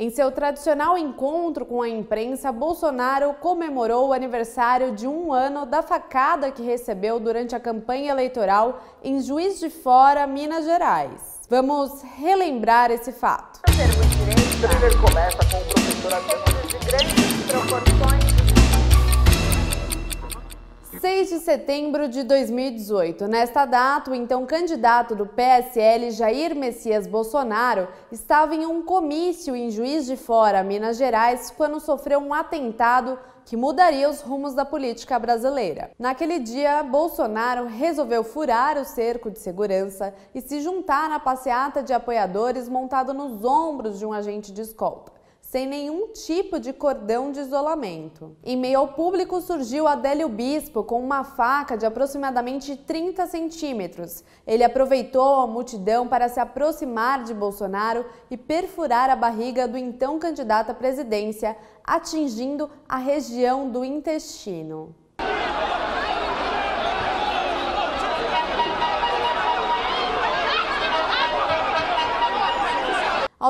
Em seu tradicional encontro com a imprensa, Bolsonaro comemorou o aniversário de um ano da facada que recebeu durante a campanha eleitoral em Juiz de Fora, Minas Gerais. Vamos relembrar esse fato. O thriller começa com o professor de grandes proporções. 6 de setembro de 2018. Nesta data, o então candidato do PSL, Jair Messias Bolsonaro, estava em um comício em Juiz de Fora, Minas Gerais, quando sofreu um atentado que mudaria os rumos da política brasileira. Naquele dia, Bolsonaro resolveu furar o cerco de segurança e se juntar na passeata de apoiadores montado nos ombros de um agente de escolta sem nenhum tipo de cordão de isolamento. Em meio ao público surgiu Adélio Bispo com uma faca de aproximadamente 30 centímetros. Ele aproveitou a multidão para se aproximar de Bolsonaro e perfurar a barriga do então candidato à presidência, atingindo a região do intestino.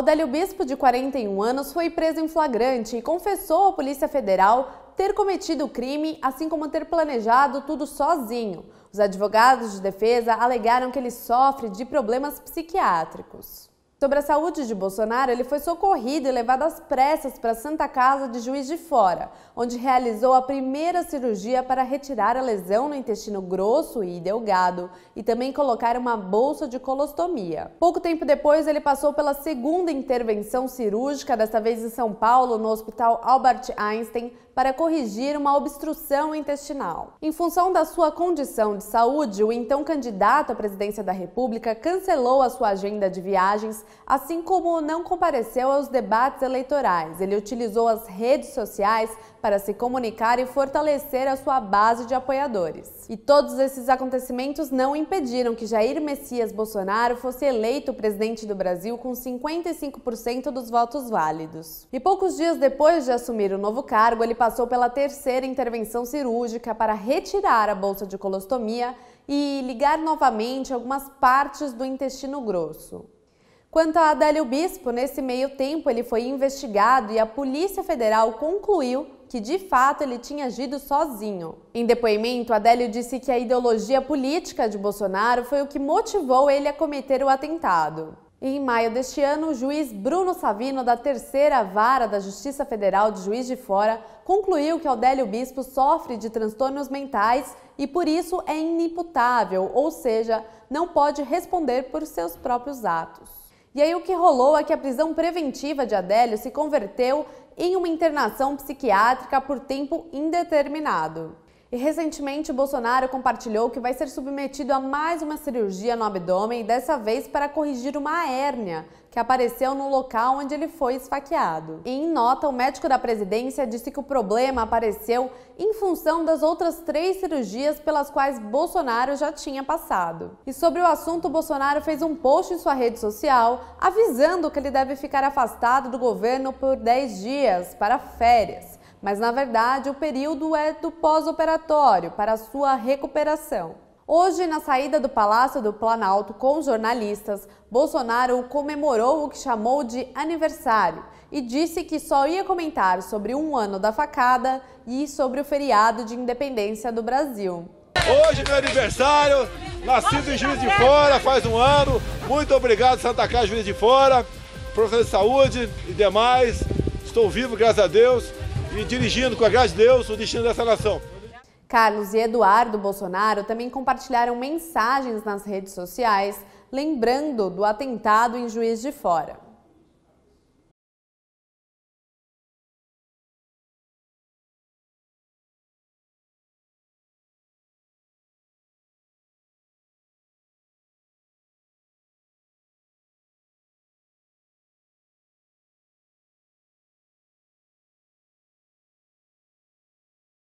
Aldélio Bispo, de 41 anos, foi preso em flagrante e confessou à Polícia Federal ter cometido o crime, assim como ter planejado tudo sozinho. Os advogados de defesa alegaram que ele sofre de problemas psiquiátricos. Sobre a saúde de Bolsonaro, ele foi socorrido e levado às pressas para a Santa Casa de Juiz de Fora, onde realizou a primeira cirurgia para retirar a lesão no intestino grosso e delgado e também colocar uma bolsa de colostomia. Pouco tempo depois, ele passou pela segunda intervenção cirúrgica, desta vez em São Paulo, no Hospital Albert Einstein, para corrigir uma obstrução intestinal. Em função da sua condição de saúde, o então candidato à presidência da República cancelou a sua agenda de viagens, assim como não compareceu aos debates eleitorais. Ele utilizou as redes sociais para se comunicar e fortalecer a sua base de apoiadores. E todos esses acontecimentos não impediram que Jair Messias Bolsonaro fosse eleito presidente do Brasil com 55% dos votos válidos. E poucos dias depois de assumir o novo cargo, ele passou passou pela terceira intervenção cirúrgica para retirar a bolsa de colostomia e ligar novamente algumas partes do intestino grosso. Quanto a Adélio Bispo, nesse meio tempo ele foi investigado e a Polícia Federal concluiu que de fato ele tinha agido sozinho. Em depoimento, Adélio disse que a ideologia política de Bolsonaro foi o que motivou ele a cometer o atentado em maio deste ano, o juiz Bruno Savino, da terceira vara da Justiça Federal de Juiz de Fora, concluiu que Audélio Bispo sofre de transtornos mentais e por isso é inimputável, ou seja, não pode responder por seus próprios atos. E aí o que rolou é que a prisão preventiva de Adélio se converteu em uma internação psiquiátrica por tempo indeterminado. E recentemente, Bolsonaro compartilhou que vai ser submetido a mais uma cirurgia no abdômen, dessa vez para corrigir uma hérnia que apareceu no local onde ele foi esfaqueado. em nota, o médico da presidência disse que o problema apareceu em função das outras três cirurgias pelas quais Bolsonaro já tinha passado. E sobre o assunto, Bolsonaro fez um post em sua rede social avisando que ele deve ficar afastado do governo por 10 dias para férias. Mas na verdade, o período é do pós-operatório para sua recuperação. Hoje, na saída do Palácio do Planalto com jornalistas, Bolsonaro comemorou o que chamou de aniversário e disse que só ia comentar sobre um ano da facada e sobre o feriado de independência do Brasil. Hoje, é meu aniversário, nascido em Juiz de Fora, faz um ano. Muito obrigado, Santa Casa Juiz de Fora, professor de saúde e demais. Estou vivo, graças a Deus e dirigindo, com a graça de Deus, o destino dessa nação. Carlos e Eduardo Bolsonaro também compartilharam mensagens nas redes sociais, lembrando do atentado em Juiz de Fora.